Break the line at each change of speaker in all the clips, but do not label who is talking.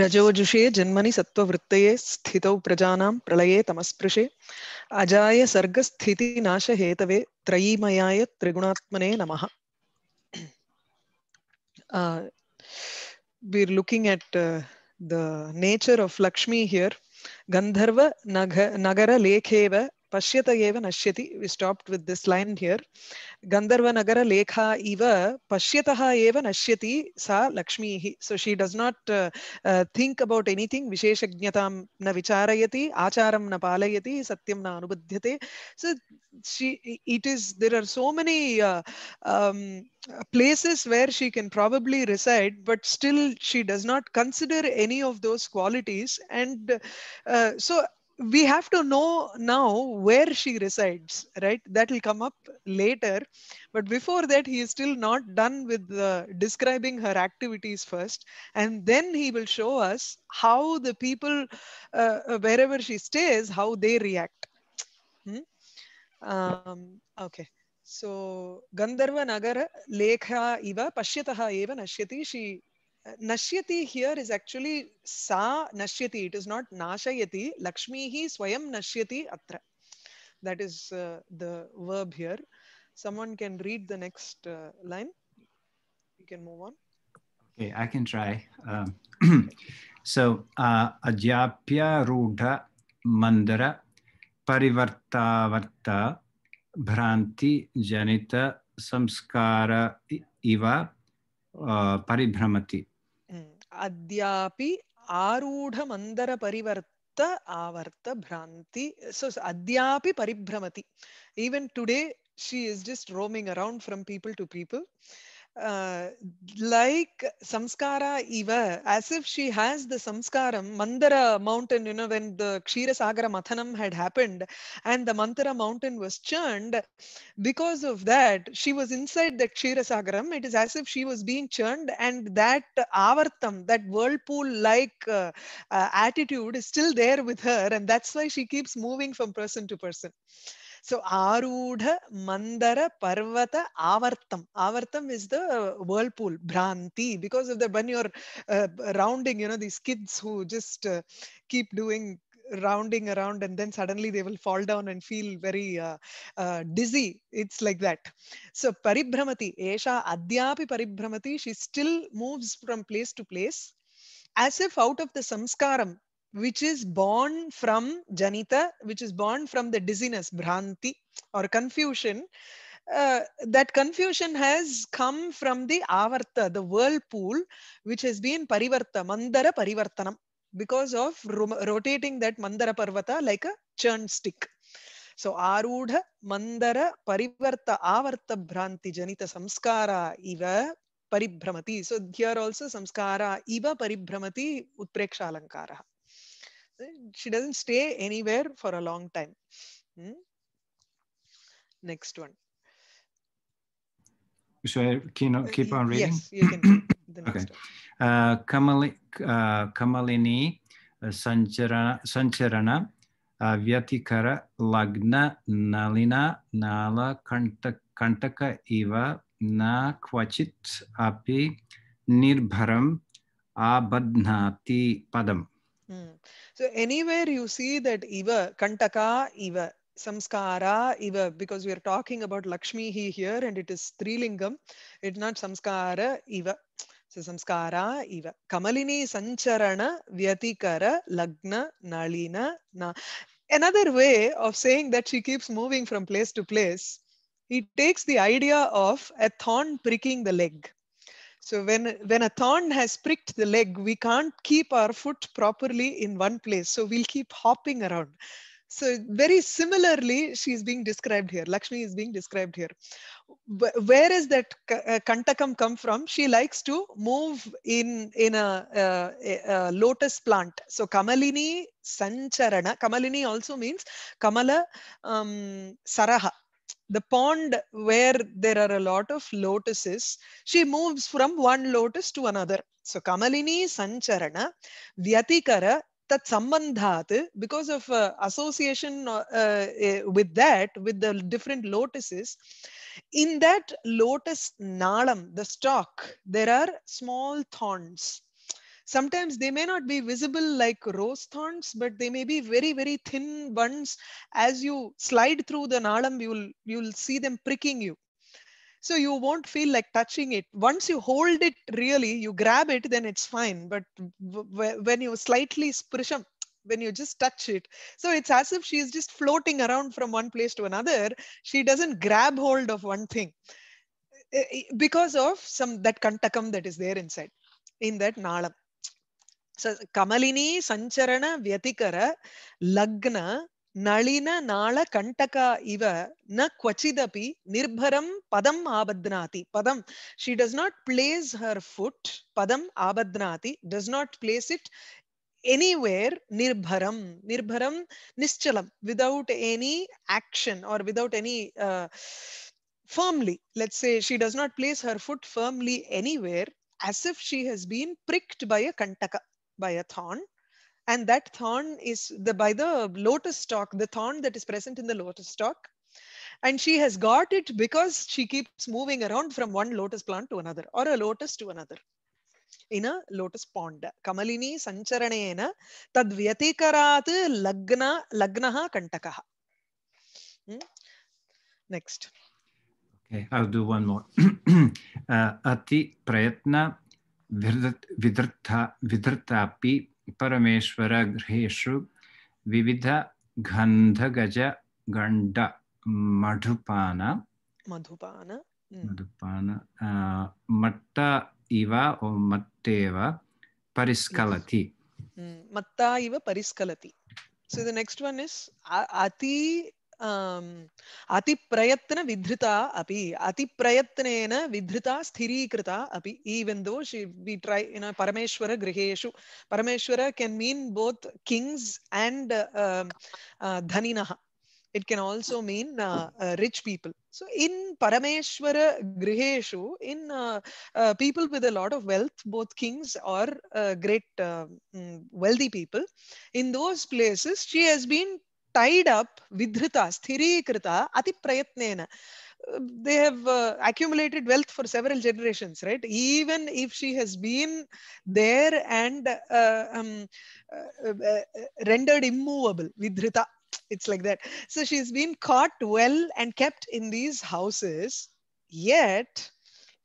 रजोजुषे जन्मनि सत्त्ववृत्तये स्थितौ प्रजानां प्रलये तमस्पृशे अजाय सर्गस्थितिनाशहेतवे त्रयीमयाय त्रिगुणात्मने नमः uh, we're looking at uh, the nature of Lakshmi here. Gandharva Pashyata eva nashyati. We stopped with this line here. Gandharva nagara lekha eva pashyataha eva nashyati sa hi. So she does not uh, uh, think about anything. Visheshagnyatam na vicharayati, acharam na palayati, satyam na anubadhyate. So she, it is, there are so many uh, um, places where she can probably reside, but still she does not consider any of those qualities. And uh, so we have to know now where she resides, right? That will come up later. But before that, he is still not done with uh, describing her activities first. And then he will show us how the people, uh, uh wherever she stays, how they react. Hmm? Um, okay. So, Gandharva Nagara Lekha Iva Pashyataha Eva Nashyati, she Nashyati here is actually sa nashyati. It is not nashayati. Lakshmi hi swayam nashyati atra. That is uh, the verb here. Someone can read the next uh, line. You can move on.
Okay, I can try. Um, so, uh, ajapya rudha mandara parivartavarta bhranti janita samskara iva uh, paribhramati.
அத்தியாபி ஆரூடமந்தர பரிவர்த்த ஆவர்த்த பிராந்தி so அத்தியாபி பரிபிரமதி even today she is just roaming around from people to people Uh, like samskara eva, as if she has the samskaram, Mandara mountain, you know, when the Kshirasagara Mathanam had happened and the Mantara mountain was churned, because of that, she was inside the Kshirasagaram. It is as if she was being churned and that avartam, that whirlpool-like uh, uh, attitude is still there with her and that's why she keeps moving from person to person. So Arudha Mandara Parvata Avartam. Avartam is the whirlpool, Bhranti. Because of the when you're uh, rounding, you know, these kids who just uh, keep doing rounding around and then suddenly they will fall down and feel very uh, uh, dizzy. It's like that. So paribhramati, Esha adyapi paribhramati, she still moves from place to place as if out of the samskaram which is born from Janita, which is born from the dizziness, Bhranti or confusion. Uh, that confusion has come from the avarta, the whirlpool, which has been parivarta, mandara parivartanam, because of rotating that mandara parvata like a churn stick. So arudha mandara parivarta avarta bhranti janita samskara iva paribhramati. So here also samskara iva paribhramati utpreksha she doesn't stay anywhere for a long time. Hmm? Next one.
Should I keep uh, on reading? Yes, you can. okay. Uh, Kamali, uh, Kamalini uh, Sancharana, uh, Vyatikara Lagna Nalina Nala Kantaka, kantaka Iva Na Kvachit Api Nirbharam Abadnati Padam. Hmm.
So anywhere you see that iva, kantaka iva, samskara iva, because we are talking about Lakshmi he here and it is Trilingam, it's not samskara iva. So samskara iva. Kamalini sancharana vyatikara lagna nalina na. Another way of saying that she keeps moving from place to place, he takes the idea of a thorn pricking the leg. So when, when a thorn has pricked the leg, we can't keep our foot properly in one place. So we'll keep hopping around. So very similarly, she's being described here. Lakshmi is being described here. Where is that uh, kantakam come from? She likes to move in, in a, uh, a, a lotus plant. So kamalini sancharana. Kamalini also means kamala um, saraha the pond where there are a lot of lotuses, she moves from one lotus to another. So Kamalini Sancharana, Vyatikara, that Sambandhat, because of uh, association uh, uh, with that, with the different lotuses, in that lotus nalam, the stalk, there are small thorns. Sometimes they may not be visible like rose thorns, but they may be very, very thin buns As you slide through the nalam, you'll, you'll see them pricking you. So you won't feel like touching it. Once you hold it really, you grab it, then it's fine. But when you slightly sprisham, when you just touch it. So it's as if she is just floating around from one place to another. She doesn't grab hold of one thing because of some that kantakam that is there inside in that nalam. ಕಮಲಿನಿ ಸಂಚರಣ ವ್ಯತಿಕರ ಲಗ್ನ ನಳಿನ ನಾಳ ಕಂಟಕ ಇವ ನ ಕ್ವಚಿದಪಿ ನಿರ್ಭರಂ ಪದಂ ಆಬಧ್ನಾತಿ ಪದಂ she does not place her foot ಪದಂ ಆಬಧ್ನಾತಿ does not place it anywhere nirbharam nirbharam nischalam without any action or without any uh, firmly let's say she does not place her foot firmly anywhere as if she has been pricked by a kantaka by a thorn. And that thorn is the by the lotus stalk, the thorn that is present in the lotus stalk. And she has got it because she keeps moving around from one lotus plant to another or a lotus to another in a lotus pond. Kamalini sancharanena tad vyatikarat lagna lagnaha kantakaha. Hmm? Next.
Okay, I'll do one more. uh, ati prayatna विदृथ परमेश्वर गृहेशु विविध गन्धगज गंड मधुपान
मधुपान हम्म।
मधुपान मट्ट इव ओ मत्तेव परिस्कलति
मत्ता hmm, इव परिस्कलति so the next one is ati अतिप्रयत्न विधृता अपि अतिप्रयत्नेन विधृता स्थिरीकृता अपि even though she we try you know परमेश्वर गृहेषु परमेश्वर can mean both kings and धनिनः it can also mean uh, uh, rich people so in parameshwara griheshu in uh, people with a lot of wealth both kings or great wealthy people in those places she has been tied up vidhrita sthirikrita ati prayatnena uh, they have uh, accumulated wealth for several generations right even if she has been there and uh, um, uh, uh, uh rendered immovable vidhrita it's like that so she's been caught well and kept in these houses yet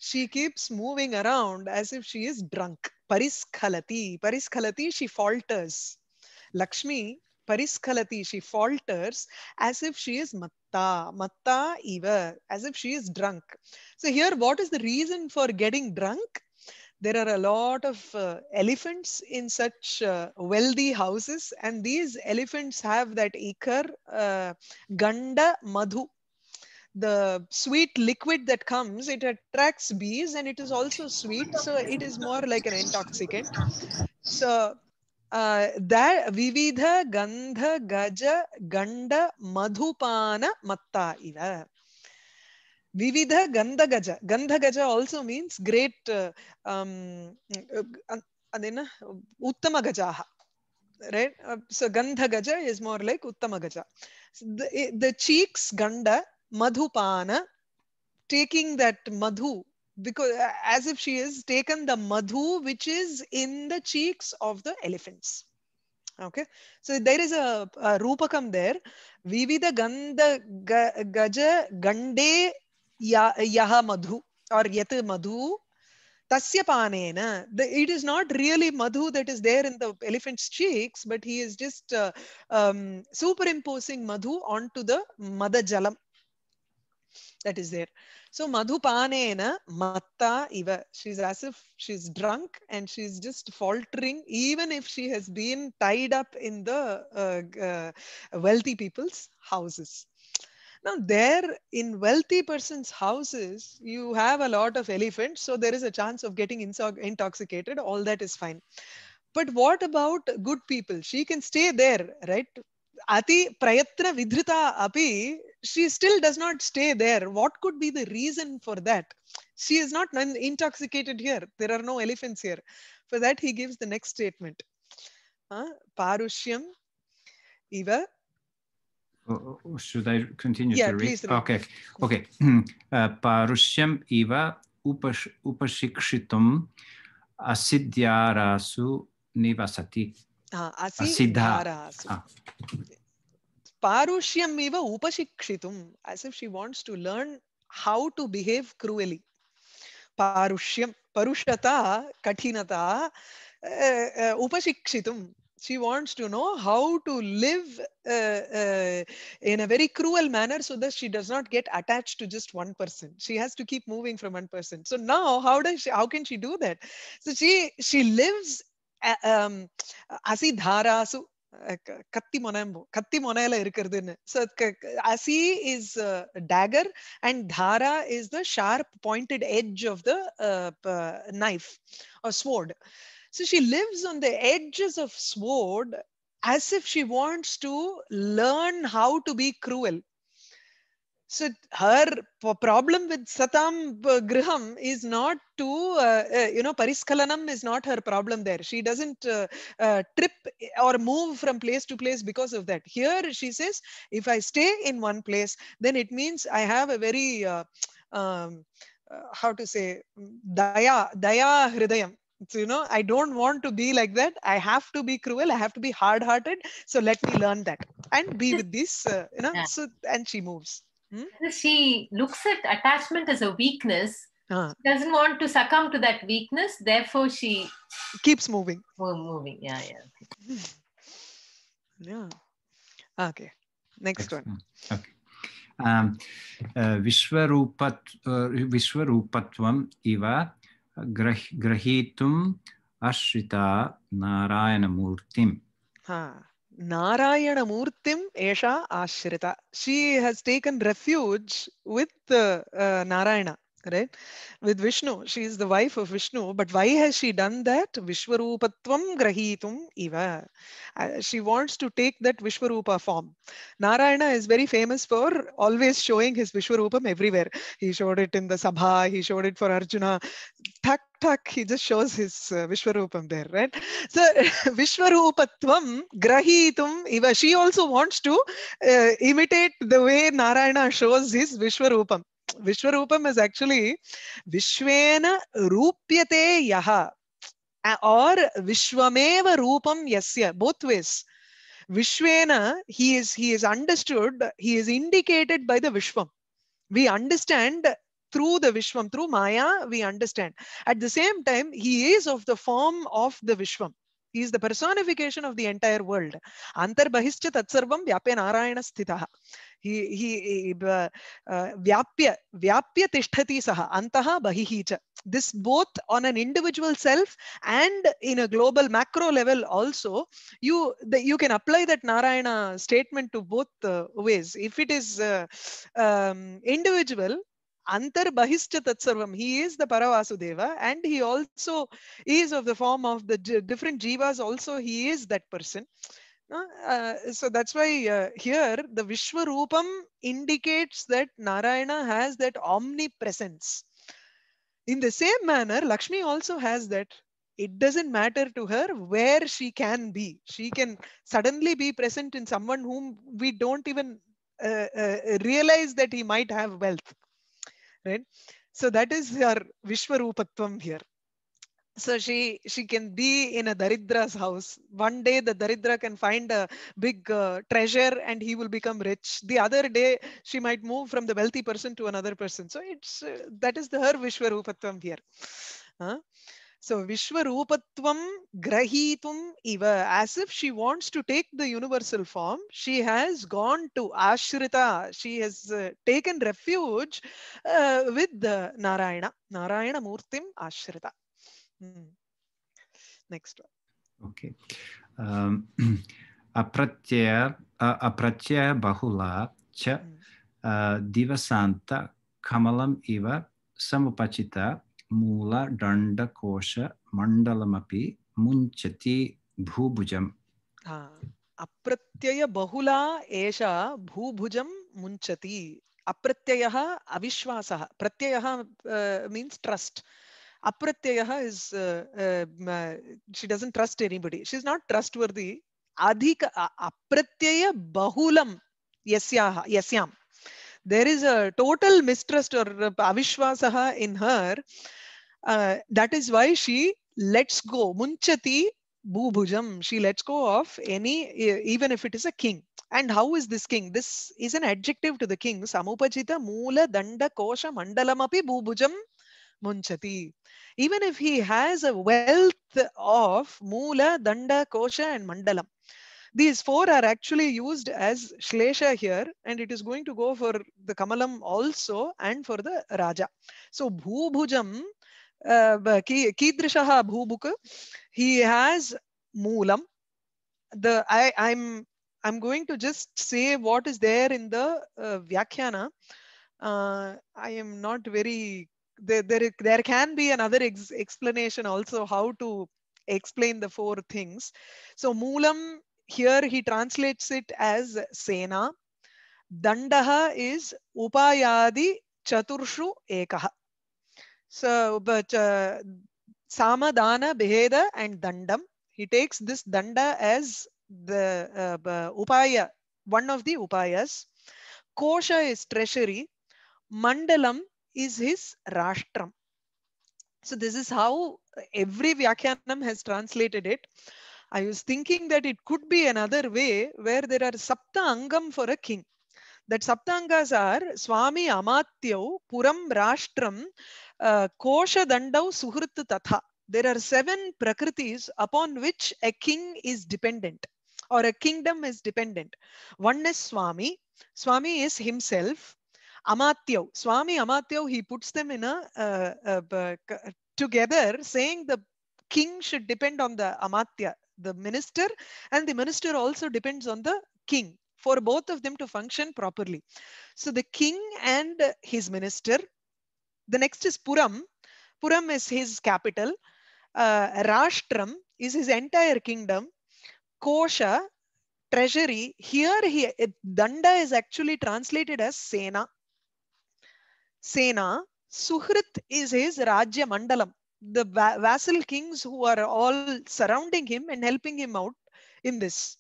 she keeps moving around as if she is drunk pariskhalati pariskhalati she falters lakshmi Pariskalati, she falters as if she is matta, matta eva, as if she is drunk. So here, what is the reason for getting drunk? There are a lot of uh, elephants in such uh, wealthy houses, and these elephants have that ikar, uh, ganda madhu, the sweet liquid that comes, it attracts bees and it is also sweet. So it is more like an intoxicant. So that vividha gandha gaja ganda madhupana matta iva. Vividha gandha gaja. Gandha gaja also means great. Uh, um, ಅದೇನ ಉತ್ತಮ ಗಜಾಹ right uh, so gandha gaja is more like uttama gaja so the, the cheeks ganda madhupana taking that madhu because uh, as if she has taken the madhu which is in the cheeks of the elephants okay so there is a, a rupakam there vivida ganda gaja gande yaha madhu or yat madhu tasya panena it is not really madhu that is there in the elephant's cheeks but he is just uh, um, superimposing madhu onto the madajalam that is there so Madhupanena Matta Iva. She's as if she's drunk and she's just faltering, even if she has been tied up in the uh, uh, wealthy people's houses. Now, there in wealthy person's houses, you have a lot of elephants, so there is a chance of getting intoxicated. All that is fine. But what about good people? She can stay there, right? Ati prayatna vidhrita api she still does not stay there. What could be the reason for that? She is not intoxicated here. There are no elephants here. For that, he gives the next statement. Uh, parushyam eva.
should I continue yeah, to read? Please. Okay, okay. Uh, parushyam eva upashikshitum asidyarasu nivasati.
Uh, Parushyamiva upashikshitum, as if she wants to learn how to behave cruelly. Parushyam, parushata, kathinata, uh, uh, upashikshitum. She wants to know how to live uh, uh, in a very cruel manner so that she does not get attached to just one person. She has to keep moving from one person. So now, how does she, how can she do that? So she she lives um, asidharasu கத்தி முனைம்போ கத்தி முனையில இருக்கிறதுன்னு so அசி is dagger and தாரா is the sharp pointed edge of the knife sword So she lives on the edges of sword as if she wants to learn how to be cruel. So her problem with Satam Griham is not to, uh, uh you know, Pariskalanam is not her problem there. She doesn't uh, uh, trip or move from place to place because of that. Here she says, if I stay in one place, then it means I have a very, uh, um, how to say, daya, daya hridayam, so, you know, I don't want to be like that. I have to be cruel. I have to be hard hearted. So let me learn that and be hmm. with this, uh, you know, yeah. so, and she moves. Hmm?
She looks at attachment as a weakness. Uh. She doesn't want to succumb to that weakness. Therefore, she
keeps moving. moving. Yeah, yeah. Yeah. Okay. Next one.
Okay. Um, uh, Vishwarupat, uh, Vishwarupatvam iva grah, grahitum narayanamurtim.
Ha. Narayanamurtim Esha Ashrita. She has taken refuge with uh, uh, Narayana right? With Vishnu, she is the wife of Vishnu, but why has she done that? Vishwarupatvam grahitum eva. Uh, she wants to take that Vishwarupa form. Narayana is very famous for always showing his Vishwarupam everywhere. He showed it in the Sabha, he showed it for Arjuna. Tak, tak, he just shows his uh, Vishwarupam there, right? So, Vishwarupatvam grahitum eva. She also wants to uh, imitate the way Narayana shows his Vishwarupam. Vishwarupam is actually Vishvena Rupyate Yaha or Vishwameva Rupam Yasya, both ways. Vishvena, he is he is understood, he is indicated by the Vishwam. We understand through the Vishwam, through Maya, we understand. At the same time, he is of the form of the Vishwam. He is the personification of the entire world. Antar bahischa tat sarvam vyape narayana sthitah He he vyapya vyapya तिष्ठति saha antaha bahihi cha. this both on an individual self and in a global macro level also you the, you can apply that narayana statement to both uh, ways if it is uh, um, individual antar bahishcha tatsarvam he is the paravasudeva and he also is of the form of the different jivas also he is that person uh, so that's why uh, here the Vishwarupam indicates that Narayana has that omnipresence. In the same manner, Lakshmi also has that. It doesn't matter to her where she can be. She can suddenly be present in someone whom we don't even uh, uh realize that he might have wealth. Right? So that is her Vishwarupatvam here so she she can be in a daridra's house one day the daridra can find a big uh, treasure and he will become rich the other day she might move from the wealthy person to another person so it's uh, that is the her vishwarupatvam here huh? so vishwarupatvam grahitum iva as if she wants to take the universal form she has gone to ashrita she has uh, taken refuge uh, with the narayana narayana murtim ashrita Next one.
Okay. Um, apratyaya, uh, apratyaya bahula cha uh, divasanta kamalam iva samupachita mula danda kosha mandalamapi munchati bhubujam.
Uh, अप्रत्यय बहुला एषा भूभुजं मुञ्चति अप्रत्ययः अविश्वासः प्रत्ययः means trust uh, Apratyaha is, uh, uh, she doesn't trust anybody. She's not trustworthy. Adhika, apratyaya bahulam yasyaha, yasyam. There is a total mistrust or avishwasaha uh, in her. Uh, that is why she lets go. Munchati bhubhujam. She lets go of any, even if it is a king. And how is this king? This is an adjective to the king. Samupajita mula danda kosha mandalam api bhubhujam munchati. Even if he has a wealth of Mula, Danda, Kosha, and Mandalam. These four are actually used as Shlesha here, and it is going to go for the Kamalam also and for the Raja. So Bhubhujam, uh, Bhubuk, he has Moolam. The, I, I'm I'm going to just say what is there in the uh, Vyakhyana. Uh, I am not very there, there, there can be another ex explanation also how to explain the four things. So Moolam, here he translates it as Sena. Dandaha is Upayadi Chaturshu Ekaha. So, but uh, Samadana, Beheda and Dandam. He takes this Danda as the uh, Upaya, one of the Upayas. Kosha is treasury. Mandalam is his Rashtram. So this is how every Vyakhyanam has translated it. I was thinking that it could be another way where there are Sapta Angam for a king. That Saptangas are Swami Amatyau, Puram Rashtram, uh, Kosha Dandau Suhrit Tatha. There are seven prakritis upon which a king is dependent or a kingdom is dependent. One is Swami. Swami is himself. Amatyo, Swami Amatyo, he puts them in a, uh, uh, uh, together saying the king should depend on the Amatya, the minister, and the minister also depends on the king for both of them to function properly. So the king and his minister. The next is Puram. Puram is his capital. Uh, Rashtram is his entire kingdom. Kosha, treasury. Here, he, Danda is actually translated as Sena. Sena, Suhrit is his Rajya Mandalam. The vassal kings who are all surrounding him and helping him out in this.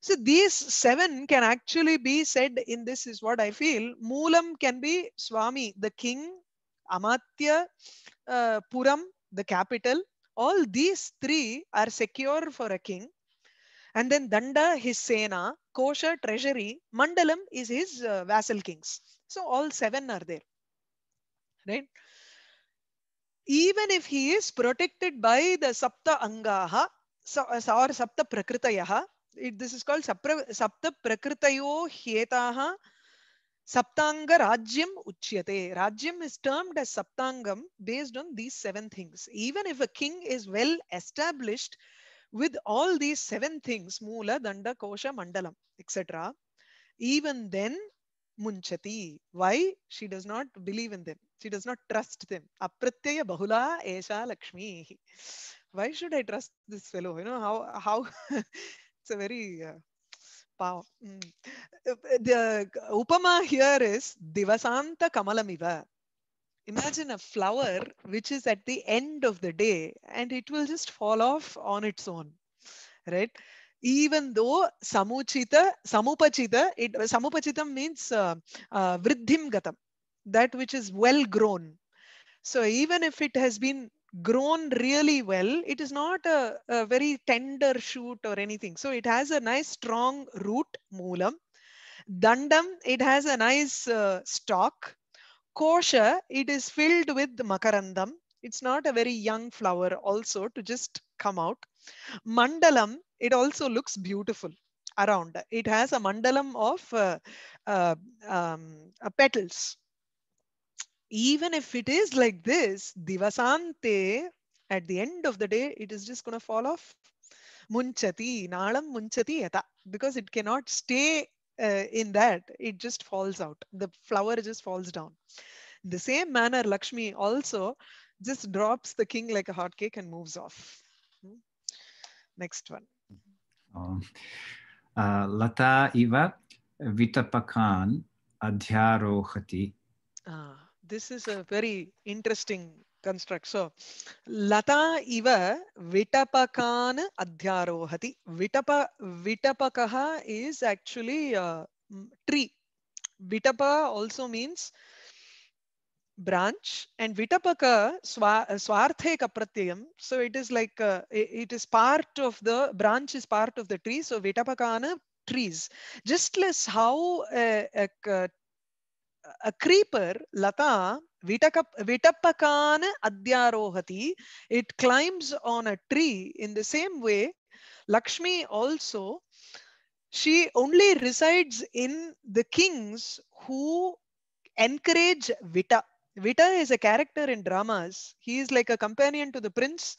So these seven can actually be said in this is what I feel. Moolam can be Swami, the king, Amatya, uh, Puram, the capital. All these three are secure for a king. And then Danda, his Sena, Kosha, treasury, Mandalam is his uh, vassal kings. So all seven are there right? Even if he is protected by the sapta angaha uh, or sapta prakritayaha, it, this is called sapra, sapta prakritayo hyetaha saptanga rajyam uchyate. Rajyam is termed as saptangam based on these seven things. Even if a king is well established with all these seven things, mula, danda, kosha, mandalam, etc., even then munchati. Why? She does not believe in them. She does not trust them. Apratyaya bahula esha lakshmi. Why should I trust this fellow? You know, how, how it's a very uh, Mm. The upama here is divasanta kamalamiva. Imagine a flower which is at the end of the day and it will just fall off on its own, right? even though samuchita, samupachita, it, samupachitam means uh, uh, vriddhim gatam, that which is well grown. So even if it has been grown really well, it is not a, a very tender shoot or anything. So it has a nice strong root, moolam. Dandam, it has a nice uh, stalk. Kosha, it is filled with makarandam. It's not a very young flower also to just come out. Mandalam, it also looks beautiful around. It has a mandalam of uh, uh, um, uh, petals. Even if it is like this, divasante, at the end of the day, it is just going to fall off. Munchati, nalam munchati yata, because it cannot stay uh, in that. It just falls out. The flower just falls down. the same manner, Lakshmi also just drops the king like a hot cake and moves off. Hmm. Next one.
Lata iva vitapakan adhyarohati.
Ah, this is a very interesting construct. So, lata iva vitapakan adhyarohati. Vitapa, vitapakaha is actually a tree. Vitapa also means uh, branch and vitapaka swa, uh, swarthe kapratyam so it is like uh, it is part of the branch is part of the tree so vitapakana trees just less how uh, a, a, uh, a creeper lata vitapakana adhyarohati it climbs on a tree in the same way lakshmi also she only resides in the kings who encourage vita Vita is a character in dramas. He is like a companion to the prince,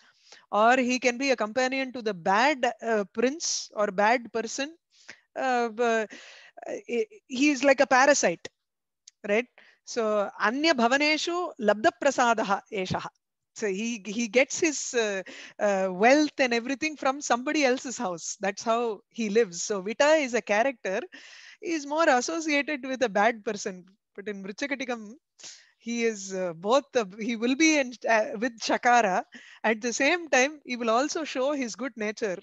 or he can be a companion to the bad uh, prince or bad person. Uh, uh he is like a parasite, right? So, Anya Bhavaneshu Labda Prasadaha Eshaha. So he he gets his uh, uh, wealth and everything from somebody else's house. That's how he lives. So Vita is a character, He is more associated with a bad person. But in Mrichakatikam, he is uh, both he will be in, uh, with shakara at the same time he will also show his good nature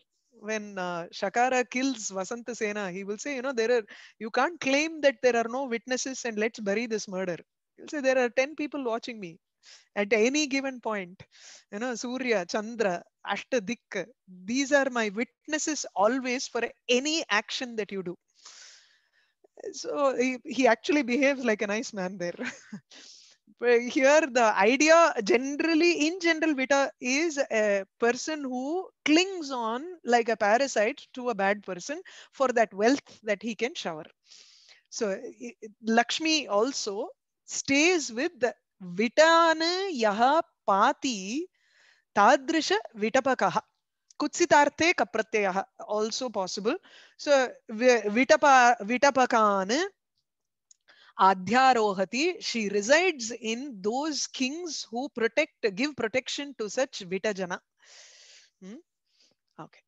when uh, Shakara kills Vasanta Sena, he will say, you know, there are you can't claim that there are no witnesses and let's bury this murder. He'll say there are ten people watching me at any given point. You know, Surya, Chandra, Ashtadik, these are my witnesses always for any action that you do. So he, he actually behaves like a nice man there. Uh, here the idea generally in general vita is a person who clings on like a parasite to a bad person for that wealth that he can shower so lakshmi also stays with the विटान यः पाति तादृश विटपकः कुत्सितार्थे कप्रत्ययः also possible so विटप विटपकान् Adhyarohati, she resides in those kings who protect, give protection to such Vitajana. Hmm? Okay.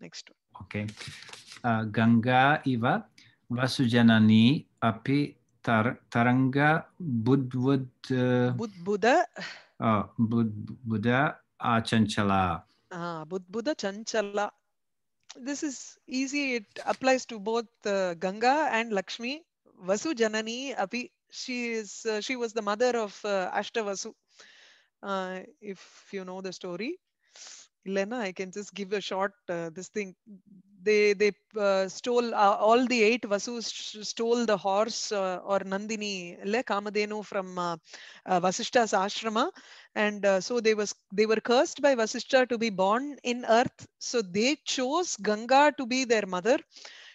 Next one. Okay. Uh, Ganga Iva Vasujanani Api tar, Taranga Budvud. Uh, Budbuddha. Uh, Budbuddha Achanchala.
Ah, Budbuddha Chanchala. This is easy. It applies to both uh, Ganga and Lakshmi. Vasu Janani Api, she, is, uh, she was the mother of uh, Ashtavasu, uh, if you know the story. Lena, I can just give a short uh, this thing. They they uh, stole uh, all the eight Vasus stole the horse uh, or Nandini Le Kamadenu from uh, uh, Vasishta's ashrama, and uh, so they was they were cursed by Vasishta to be born in earth. So they chose Ganga to be their mother,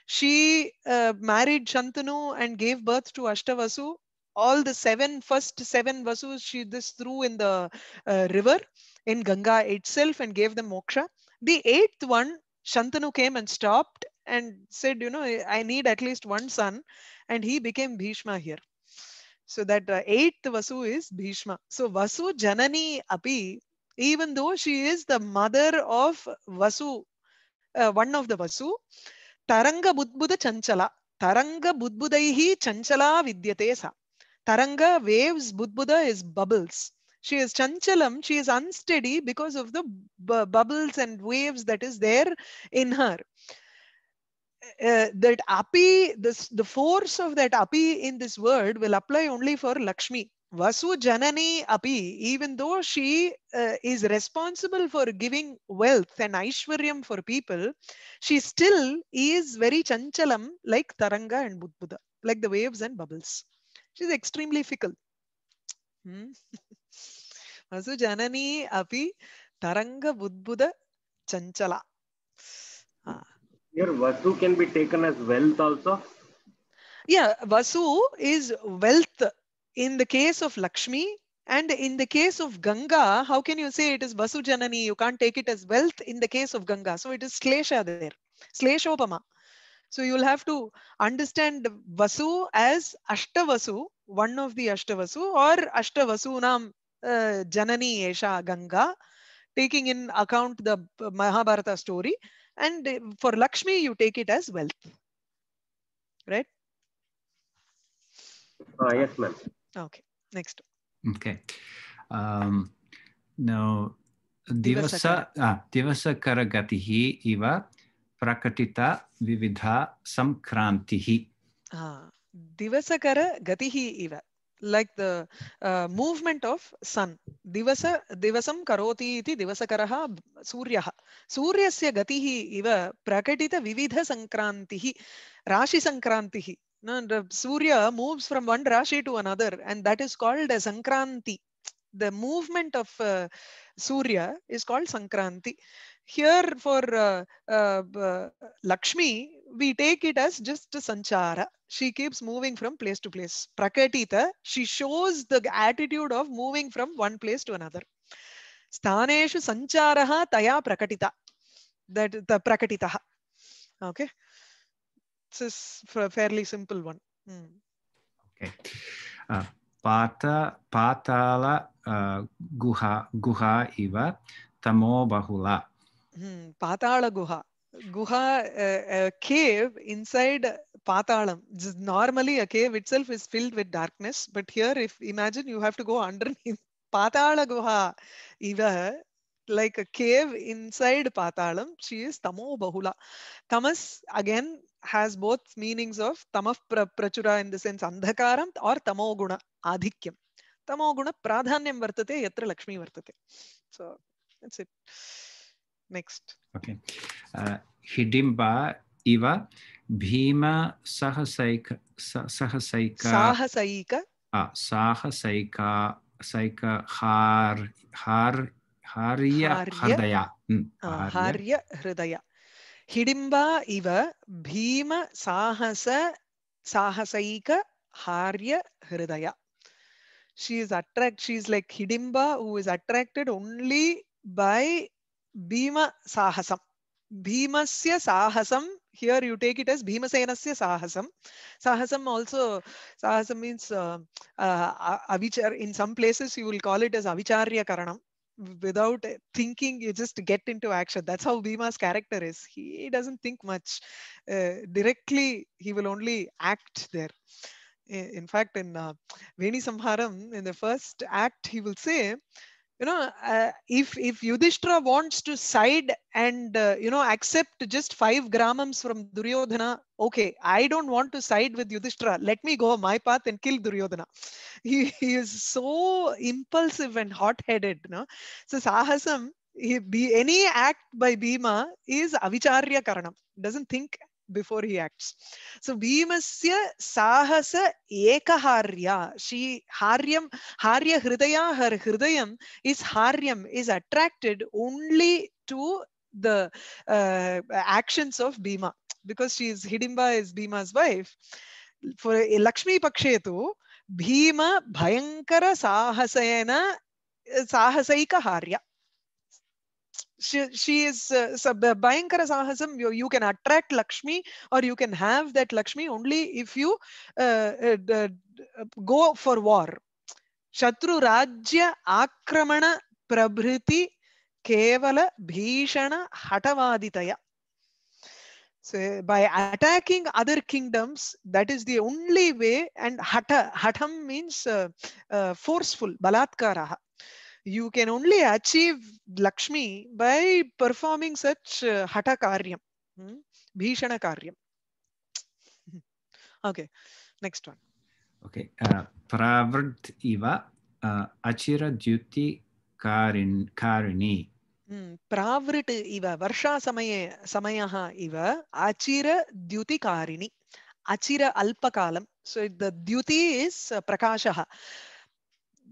she uh, married Shantanu and gave birth to Ashtavasu. All the seven first seven vasus she this threw in the uh, river in Ganga itself and gave them moksha. The eighth one, Shantanu came and stopped and said, you know, I need at least one son, and he became Bhishma here. So that uh, eighth vasu is Bhishma. So vasu janani api, even though she is the mother of vasu, uh, one of the vasu, तरंग बुद्बुद चंचला तरंग बुद्बुद चंचला विद्यते सा taranga waves budbuddha is bubbles she is chanchalam she is unsteady because of the bubbles and waves that is there in her uh, that api this the force of that api in this word will apply only for lakshmi Vasu Janani Api, even though she uh, is responsible for giving wealth and Aishwaryam for people, she still is very chanchalam like Taranga and Budbuddha, like the waves and bubbles. She's extremely fickle. Hmm? Vasu Janani Api, Taranga Budbuddha Chanchala.
Ah. Here, Vasu can be taken as wealth also.
Yeah, Vasu is wealth in the case of Lakshmi and in the case of Ganga, how can you say it is Vasu Janani? You can't take it as wealth in the case of Ganga. So it is Slesha there, Sleshopama. So you'll have to understand Vasu as Ashtavasu, one of the Ashtavasu or Ashtavasunam uh, Janani Esha Ganga, taking in account the Mahabharata story. And for Lakshmi, you take it as wealth, right? Uh, yes, ma'am. Okay, next.
Okay. Um, now, divasa, ah, divasa karagatihi iva prakatita vividha samkrantihi.
Ah, kara gatihi iva. Like the uh, movement of sun. Divasa, divasam karoti iti divasakaraha suryaha. Suryasya gatihi iva prakatita vividha sankrantihi. Rashi sankrantihi. No, the Surya moves from one Rashi to another, and that is called as Sankranti. The movement of uh, Surya is called Sankranti. Here for uh, uh, uh Lakshmi, we take it as just Sanchara. She keeps moving from place to place. Prakatita, she shows the attitude of moving from one place to another. Sthaneshu Sancharaha Taya Prakatita. That the Prakatitaha. Okay is a fairly simple one. Mm.
Okay. Uh, pata, patala uh, guha, guha iva tamo bahula.
Hmm. Patala guha. Guha, uh, a cave inside Patalam. Normally, a cave itself is filled with darkness, but here, if imagine you have to go underneath Patala guha iva like a cave inside Patalam. She is Tamo Bahula. Tamas, again, has both meanings of tamah pra prachura in the sense andhakaram or tamoguna adhikyam. tamoguna pradhanyam vartate yatra Lakshmi vartate. So that's it. Next.
Okay. Uh, hidimba eva bhima sahasaika sahasaika
sahasaika
ah, sahasaika saika har har harya hridaya.
Hmm, harya hridaya. ಹಿಡಿಂಬಾ ಇವ ಭೀಮ ಸಾಹಸ ಸಾಹಸೈಕ ಹಾರ್ಯ ಹೃದಯ she is attract she's like hidimba who is attracted only by bhima sahasam bhimasya sahasam here you take it as bhimasenasya sahasam sahasam also sahasam means uh, uh, avichar in some places you will call it as avicharya karanam without eh, thinking you just get into action that's how bhima's character is he, doesn't think much uh, directly he will only act there in fact in uh, veni samharam in the first act he will say you know uh, if if yudhishthira wants to side and uh, you know accept just 5 grams from duryodhana okay i don't want to side with yudhishthira let me go my path and kill duryodhana he, he is so impulsive and hot headed you know? so sahasam he, be, any act by bhima is avicharya karanam doesn't think before he acts. So Bhimasya Sahasa Ekaharya. She Haryam Harya Hridaya, her Hridayam is Haryam, is attracted only to the uh, actions of Bhima because she is Hidimba is Bhima's wife. For uh, Lakshmi Pakshetu, Bhima Bhayankara Sahasayana Sahasaikarya. she, is uh, sub, uh, Bhayankara Sahasam. You, you, can attract Lakshmi or you can have that Lakshmi only if you uh, uh, uh go for war. Shatru Rajya Akramana Prabhriti Kevala Bhishana Hatavaditaya. So by attacking other kingdoms, that is the only way. And hata hatam means uh, forceful, balatkaraha. you can only achieve Lakshmi by performing such uh, hatha karyam, hmm? bhishana karyam. okay, next one.
Okay, uh, pravrt iva uh, achira duty karin karini.
प्रावृट् इव वर्षासमये समयः इव अचिरद्युतिकारिणि अचिर अल्पकालं so the द्युति is प्रकाशः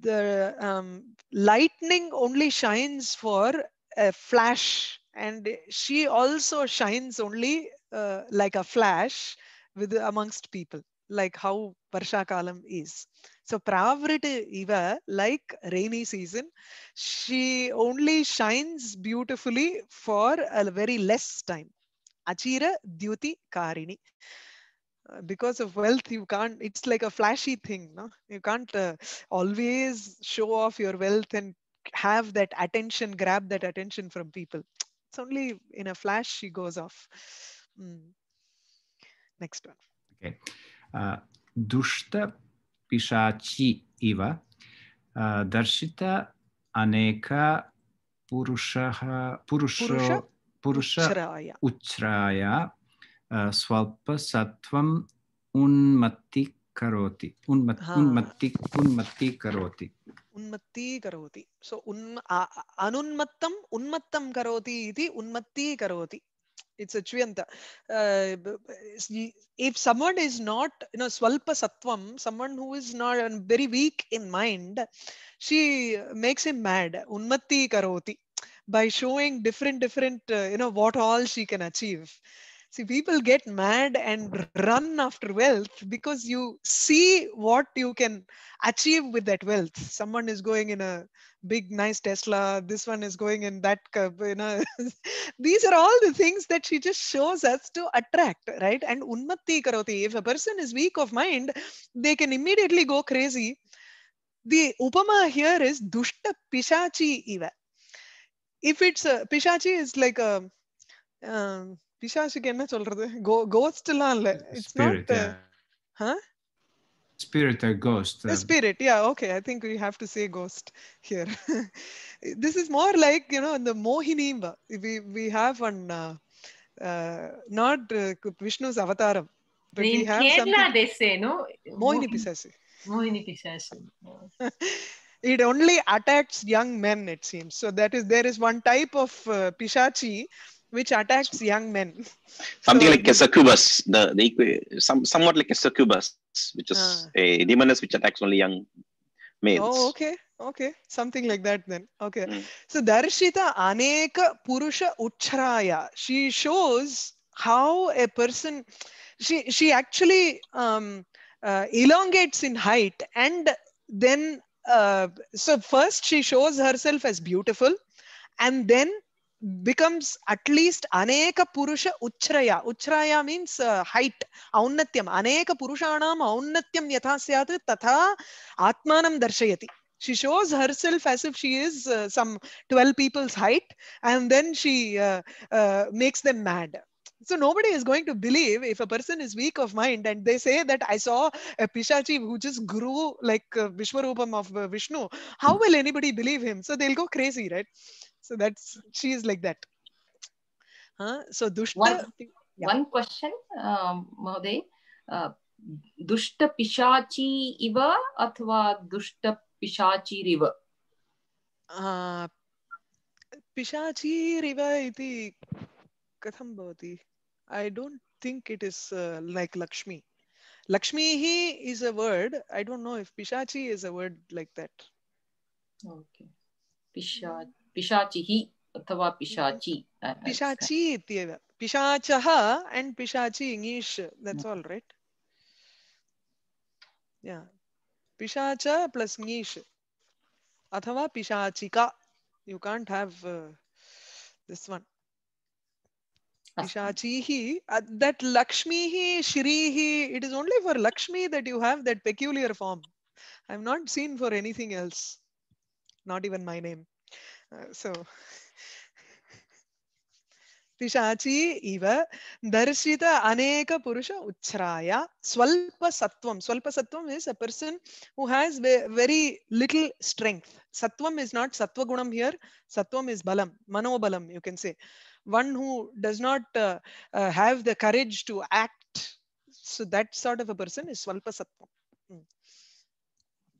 the um, lightning only shines for a flash and she also shines only uh, like a flash with amongst people like how Varsha Kalam is. So Pravritu Eva, like rainy season, she only shines beautifully for a very less time. Achira Dyuti Karini. Uh, because of wealth you can't it's like a flashy thing no you can't uh, always show off your wealth and have that attention grab that attention from people it's only in a flash she goes off mm. next one
okay uh, dushta pishachi iva uh, darshita aneka purusha purusha purusha uchraya स्वल्पसत्वम् उन्मत्ति करोति उन्मत् हाँ. उन्मत्ति उन्मत्ति करोति
उन्मत्ति करोति सो so, उन्म अनुन्मत्तम् उन्मत्तं करोति इति उन्मत्ति करोति it's achvyanta uh, if someone is not you know swalpa satvam someone who is not very weak in mind she makes him mad unmatti karoti by showing different different uh, you know what all she can achieve uh, See, people get mad and run after wealth because you see what you can achieve with that wealth. Someone is going in a big, nice Tesla. This one is going in that, you know. These are all the things that she just shows us to attract, right? And unmatti karoti. If a person is weak of mind, they can immediately go crazy. The upama here is dushta pishachi eva. If it's a, pishachi is like a, um, பிசாசுக்கு என்ன சொல்றது கோ ghost எல்லாம் இல்ல it's not ஹ
spirit or ghost uh,
spirit yeah okay i think we have to say ghost here this is more like you know the mohinimba we we have one uh, uh, not uh, vishnu's we have something no mohini pisasi mohini pisasi it only attacks young men it seems so that is there is one type of uh, pishachi which attacks young men. Something
like a the, the some, somewhat like a succubus, which is ah. a demoness which attacks only young men. Oh,
okay. Okay. Something like that then. Okay. Hmm. So, Darshita Aneka Purusha utcharaya, she shows how a person, she, she actually um, uh, elongates in height and then, uh, so first she shows herself as beautiful and then becomes at least aneka purusha uchraya uchraya means uh, height aunnatyam aneka purushanam aunnatyam yatha syat tatha atmanam darshayati she shows herself as if she is uh, some 12 people's height and then she uh, uh, makes them mad so nobody is going to believe if a person is weak of mind and they say that I saw a Pishachi who just grew like uh, Vishwarupam of uh, Vishnu. How will anybody believe him? So they'll go crazy, right? so that's she is like that huh? so dushta one, yeah. one
question um, Mahoday. Uh, दुष्ट पिशाची इव अथवा दुष्ट पिशाचिरिव
पिशाचिरिव इति कथं I don't think it is uh, like Lakshmi. Lakshmi is a word. I don't know if Pishachi is a word like that. Okay. Pishachi.
पिशाचिः अथवा पिशाची
पिशाची इत्येव पिशाचः एण्ड् पिशाची इङ्ग्लिश् दट्स् आल् रैट् पिशाच प्लस् ङीश् अथवा पिशाचिका you can't have this one पिशाचीः दट् लक्ष्मीः श्रीः it is only for Lakshmi that you have that peculiar form I have not seen for anything else not even my name so पिशाची इव दर्शित अनेक पुरुष उच्छ्राय स्वल्प सत्वम स्वल्प सत्वम is a person who has very little strength सत्वम इज नॉट सत्व गुणम हियर सत्वम इज बलम मनोबलम you can say one who does not uh, uh, have the courage to act so that sort of a person is svalpa sattva mm.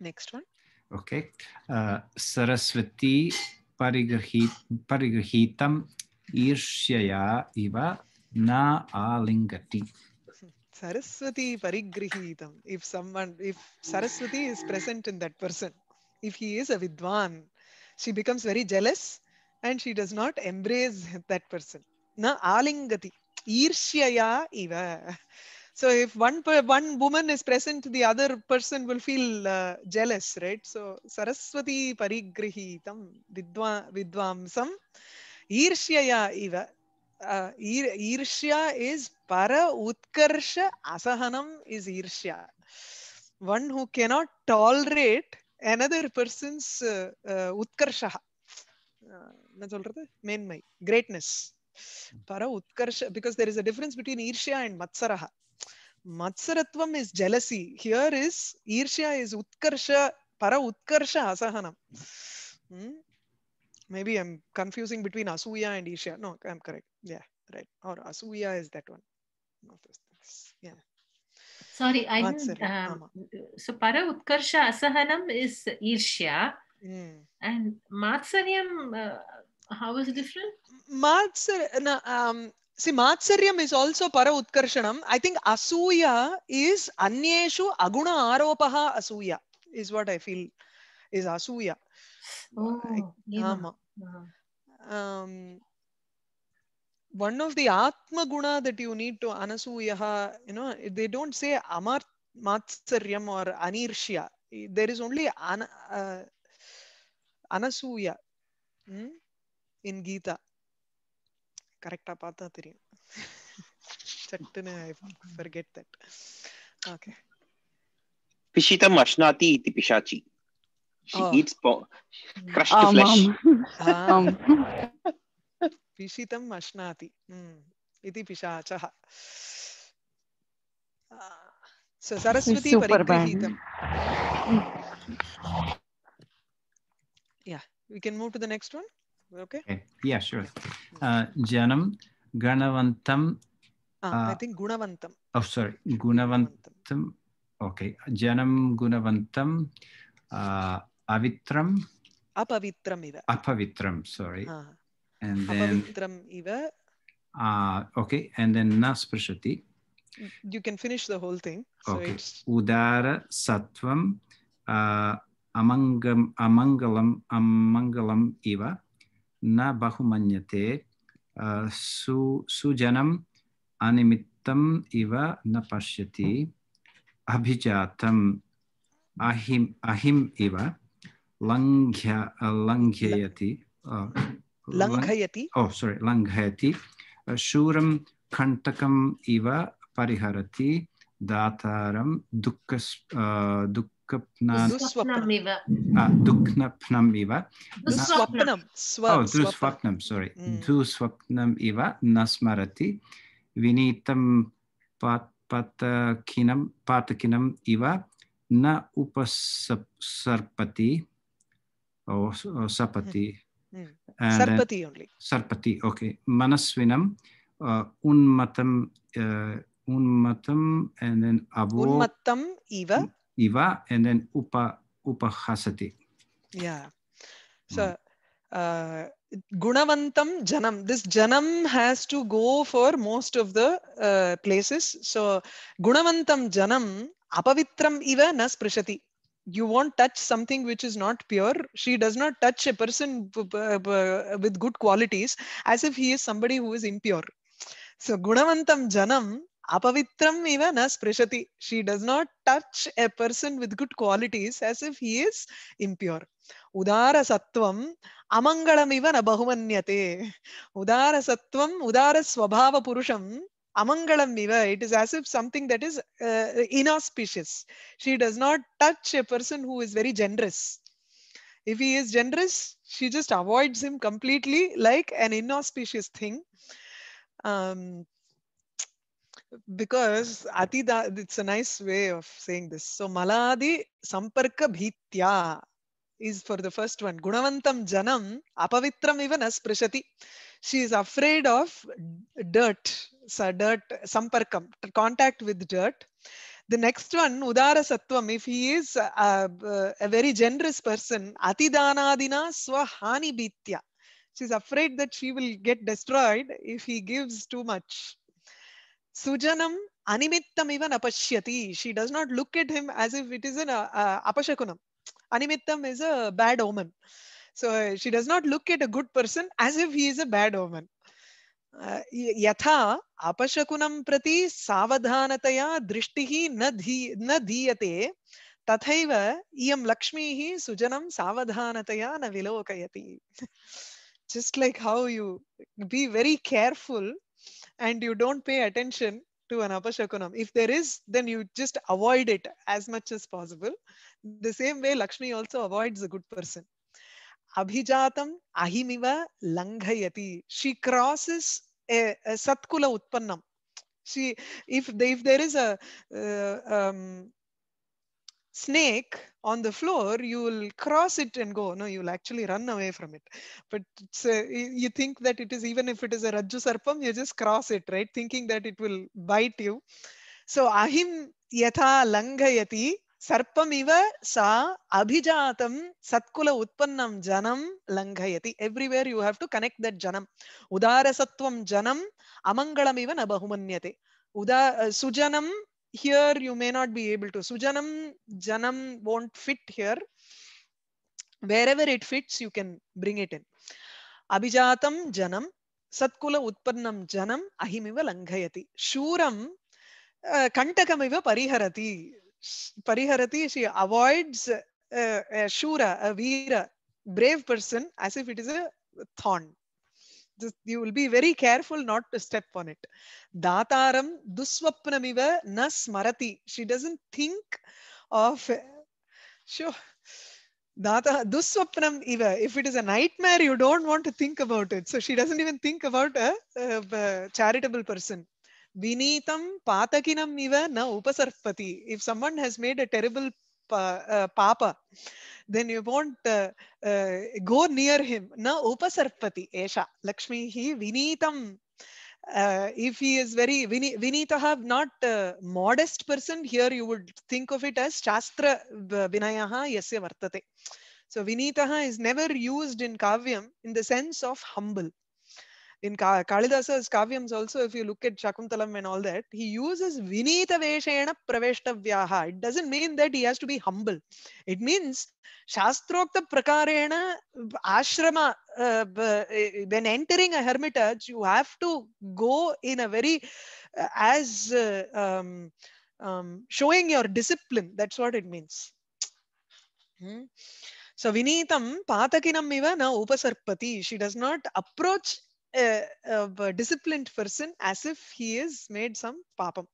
next one
okay uh, saraswati parigrahitam parigahitam irshaya iva na alingati.
Saraswati parigrahitam. If someone, if Saraswati is present in that person, if he is a vidwan, she becomes very jealous and she does not embrace that person. Na alingati. Irshaya iva. so if one per, one woman is present the other person will feel uh, jealous right so saraswati parigrihitam vidva vidvamsam ஈர்ஷ்யா இவ irshya is para utkarsha asahanam is irshya one who cannot tolerate another person's uh, uh, உத்கர்ஷா என்ன சொல்றது மேன்மை greatness Para Utkarsha, because there is a difference between Irsha and Matsaraha. Matsaratvam is jealousy. Here is Irsha is Utkarsha, Para Utkarsha Asahanam. Hmm? Maybe I'm confusing between Asuya and Irsha. No, I'm correct. Yeah, right. Or Asuya is that one. Yeah.
Sorry, I um, am not so, Para Utkarsha Asahanam is Irsha. Mm. And Matsaryam, uh, how is it different?
Matsar, um, see, Matsaryam is also para utkarshanam. I think asuya is anyeshu aguna aropaha asuya is what I feel is asuya. Oh, I, Um, one of the atma guna that you need to anasuyaha, you know, they don't say amar matsaryam or anirshya. There is only an, uh, anasuya. Hmm? in Gita. கரெக்டா பார்த்தா தெரியும் சட்டுன்னு I forget that okay
பிஷிதம் அஷ்னாதி இதி பிஷாச்சி she oh. eats po- crushed oh, flesh
um, pishitam ashnati mm. iti pishachah so saraswati parigrihitam yeah we can move to the next one Okay.
Yeah, sure. Hmm. Uh, Janam Ganavantam. Uh, ah, uh,
I think Gunavantam.
Oh, sorry. Gunavantam. Okay. Janam Gunavantam. Uh, avitram.
Apavitram iva.
Apavitram, sorry. Uh, and then.
Apavitram iva.
Uh, okay. And then Nasprashati.
You can finish the whole thing. So okay. It's...
Udara Satvam. Uh, amangalam amangalam amangalam iva न बहुमन्यते सु सुजनम् अनिमित्तम् इव न पश्यति अभिजातम् अहिम अहिम इव लंघ्य लंघयति लंघयति ओ sorry लंघयति शूरम कण्टकम् इव परिहरति दातारम दुःख दुःख Duswapna, Duswapnamiva. Ah, Duknapnam Iva. Duswapnam. Swa, oh, Duswapnam, sorry. Mm. Duswapnam Iva Nasmarati. Vinitam pat, patakinam, patakinam Iva Na Upasarpati. Oh, oh, Sapati. Mm. And, Sarpati only. Sarpati, okay. Manasvinam uh, Unmatam. Uh, unmatam and then avo
unmattam eva
Iva and then Upa Upahasati.
Yeah. So hmm. uh, Gunavantam Janam. This Janam has to go for most of the uh, places. So Gunavantam Janam Apavitram Iva na You won't touch something which is not pure. She does not touch a person with good qualities as if he is somebody who is impure. So Gunavantam Janam apavitram eva na sprishati. She does not touch a person with good qualities as if he is impure. udara sattvam amangalam eva na bahumanyate udara sattvam udara swabhava purusham amangalam eva it is as if something that is uh, inauspicious she does not touch a person who is very generous if he is generous she just avoids him completely like an inauspicious thing um, because atida, it's a nice way of saying this. So maladi samparka bhitya is for the first one. Gunavantam janam apavitram even as prishati. She is afraid of dirt, so dirt, samparkam, contact with dirt. The next one, Udara Sattvam, if he is a, a very generous person, Atidanadina Swahani Bhitya. She's afraid that she will get destroyed if he gives too much. सुजनम अनिमित्तमिव न पश्यति she does not look at him as if it is an अपशकुनम अनिमित्तम is a bad omen so she does not look at a good person as if he is a bad omen यथा अपशकुनम प्रति सावधानतया दृष्टि ही न न दीयते तथैव इयम् लक्ष्मीः सुजनं सावधानतया न विलोकयति just like how you be very careful and you don't pay attention to an apashakunam. If there is, then you just avoid it as much as possible. The same way Lakshmi also avoids a good person. Abhijatam ahimiva langhayati. She crosses a, a satkula utpannam. She, if, if there is a, uh, um, snake on the floor, you will cross it and go. No, you'll actually run away from it. But a, uh, you think that it is, even if it is a raju Sarpam, you just cross it, right? Thinking that it will bite you. So ahim yatha langayati sarpamiva sa abhijatam satkula utpannam janam langhayati. Everywhere you have to connect that janam. Udara satvam janam amangalamiva na bahumanyate. Uda, uh, sujanam here you may not be able to. Sujanam, Janam won't fit here. Wherever it fits, you can bring it in. Abhijatam Janam, Satkula Utpannam Janam, Ahimiva Langhayati. Shuram, uh, Kantakamiva Pariharati. Pariharati, she avoids uh, uh, Shura, a Veera, brave person, as if it is a thorn just you will be very careful not to step on it. Dataram duswapnamiva na smarati. She doesn't think of, sure. Data duswapnam If it is a nightmare, you don't want to think about it. So she doesn't even think about a, a, a charitable person. Vinitam patakinam eva na upasarpati. If someone has made a terrible uh, papa then you won't uh, uh, go near him na upasarpati esha lakshmi hi vinitam uh, if he is very vinitha, not modest person here you would think of it as shastra vinayaha yasya vartate so vinitaha is never used in kavyam in the sense of humble in Ka- Kalidasa's kavyams also, if you look at Shakuntalam and all that, he uses vinita veshena praveshtavyaha. It doesn't mean that he has to be humble. It means shastrokta prakarena ashrama. Uh, when entering a hermitage, you have to go in a very uh, as uh, um, um, showing your discipline. That's what it means. Hmm. So Vinitam Patakinam iva na upasarpati. She does not approach a, a disciplined person as if he is made some papam.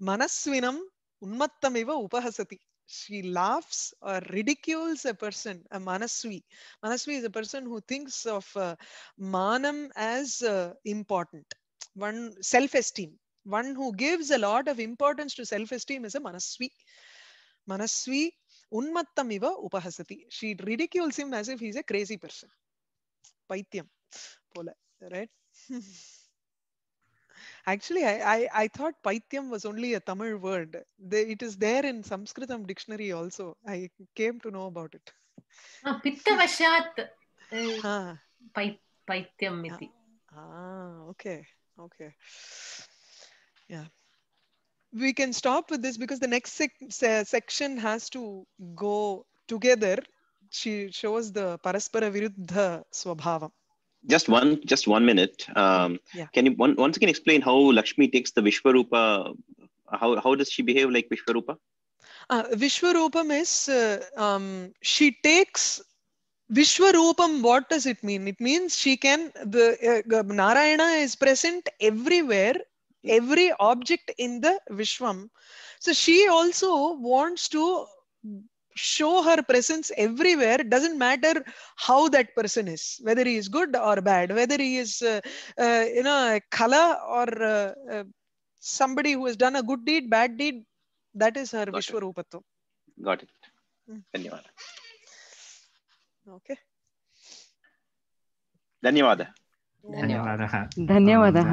Manaswini, unmattamiva upahasati. She laughs or ridicules a person, a manasvi. Manasvi is a person who thinks of uh, manam as uh, important, one self-esteem. One who gives a lot of importance to self-esteem is a manasvi. Manasvi unmattamiva upahasati. She ridicules him as if he's a crazy person. Paityam. Pola right? Actually, I, I, I, thought Paityam was only a Tamil word. The, it is there in Sanskritam dictionary also. I came to know about it.
Ah, Pittavashat.
Uh, eh, Paityam Ah, okay. Okay. Yeah. We can stop with this because the next sec- section has to go together. She shows the Paraspara Viruddha Swabhavam
just one just one minute um, yeah. can you one, once again explain how lakshmi takes the vishwarupa how, how does she behave like vishwarupa
uh, vishwarupam is uh, um, she takes Vishwarupam, what does it mean? It means she can, the uh, uh Narayana is present everywhere, every object in the Vishwam. So she also wants to show her presence everywhere doesn't matter how that person is whether he is good or bad whether he is uh, uh, you know a color or uh, uh, somebody who has done a good deed bad deed that is her got
got it ಧನ್ಯವಾದ okay ಧನ್ಯವಾದ ಧನ್ಯವಾದः ಧನ್ಯವಾದः